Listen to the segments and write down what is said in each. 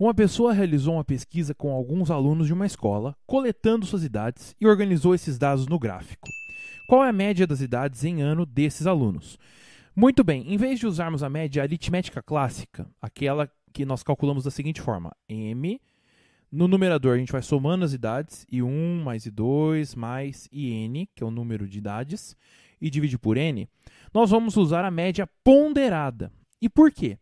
Uma pessoa realizou uma pesquisa com alguns alunos de uma escola, coletando suas idades e organizou esses dados no gráfico. Qual é a média das idades em ano desses alunos? Muito bem, em vez de usarmos a média aritmética clássica, aquela que nós calculamos da seguinte forma: m no numerador, a gente vai somando as idades, I1 mais I2 mais IN, que é o número de idades, e divide por N. Nós vamos usar a média ponderada. E por quê?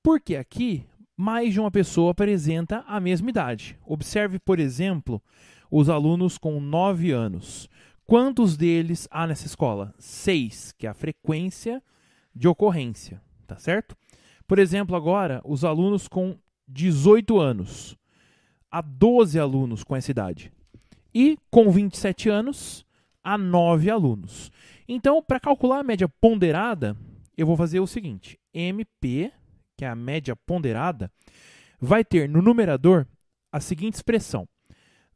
Porque aqui mais de uma pessoa apresenta a mesma idade. Observe, por exemplo, os alunos com 9 anos. Quantos deles há nessa escola? 6, que é a frequência de ocorrência, tá certo? Por exemplo, agora, os alunos com 18 anos. Há 12 alunos com essa idade. E com 27 anos, há 9 alunos. Então, para calcular a média ponderada, eu vou fazer o seguinte: MP que é a média ponderada, vai ter no numerador a seguinte expressão: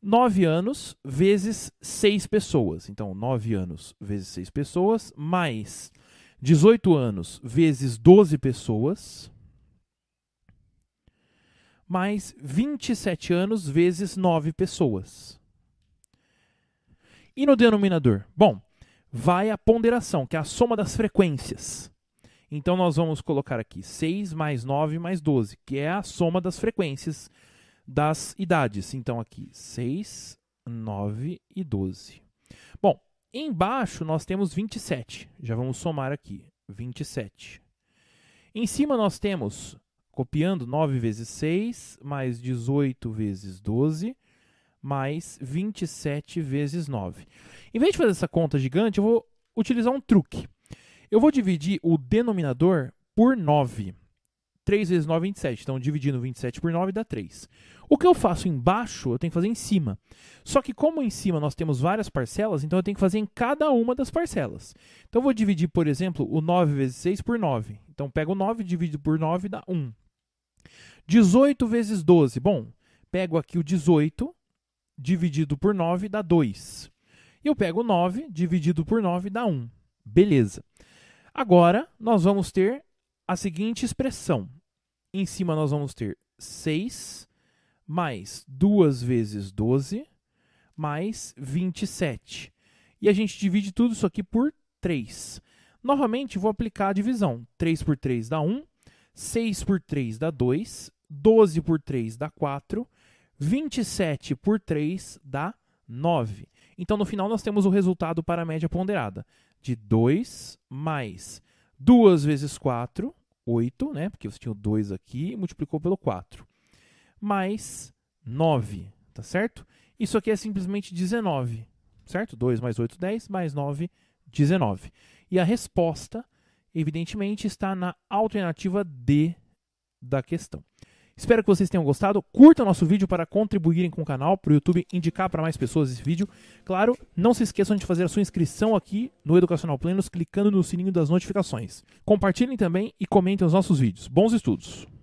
9 anos vezes 6 pessoas. Então, 9 anos vezes 6 pessoas, mais 18 anos vezes 12 pessoas, mais 27 anos vezes 9 pessoas. E no denominador? Bom, vai a ponderação, que é a soma das frequências. Então nós vamos colocar aqui 6 mais 9 mais 12, que é a soma das frequências das idades. Então aqui 6, 9 e 12. Bom, embaixo nós temos 27. Já vamos somar aqui, 27. Em cima nós temos, copiando, 9 vezes 6, mais 18 vezes 12, mais 27 vezes 9. Em vez de fazer essa conta gigante, eu vou utilizar um truque. Eu vou dividir o denominador por 9. 3 vezes 9, 27. Então, dividindo 27 por 9 dá 3. O que eu faço embaixo, eu tenho que fazer em cima. Só que como em cima nós temos várias parcelas, então eu tenho que fazer em cada uma das parcelas. Então, eu vou dividir, por exemplo, o 9 vezes 6 por 9. Então, pego 9, divido por 9, dá 1. 18 vezes 12. Bom, pego aqui o 18, dividido por 9, dá 2. E Eu pego 9, dividido por 9, dá 1. Beleza. Agora, nós vamos ter a seguinte expressão. Em cima, nós vamos ter 6 mais 2 vezes 12 mais 27. E a gente divide tudo isso aqui por 3. Novamente, vou aplicar a divisão. 3 por 3 dá 1, 6 por 3 dá 2, 12 por 3 dá 4, 27 por 3 dá 9. Então, no final, nós temos o resultado para a média ponderada de 2 mais 2 vezes 4, 8, né? Porque você tinha o 2 aqui e multiplicou pelo 4. Mais 9, tá certo? Isso aqui é simplesmente 19, certo? 2 mais 8, 10, mais 9, 19. E a resposta, evidentemente, está na alternativa D da questão. Espero que vocês tenham gostado. Curta nosso vídeo para contribuírem com o canal, para o YouTube indicar para mais pessoas esse vídeo. Claro, não se esqueçam de fazer a sua inscrição aqui no Educacional Plenos, clicando no sininho das notificações. Compartilhem também e comentem os nossos vídeos. Bons estudos!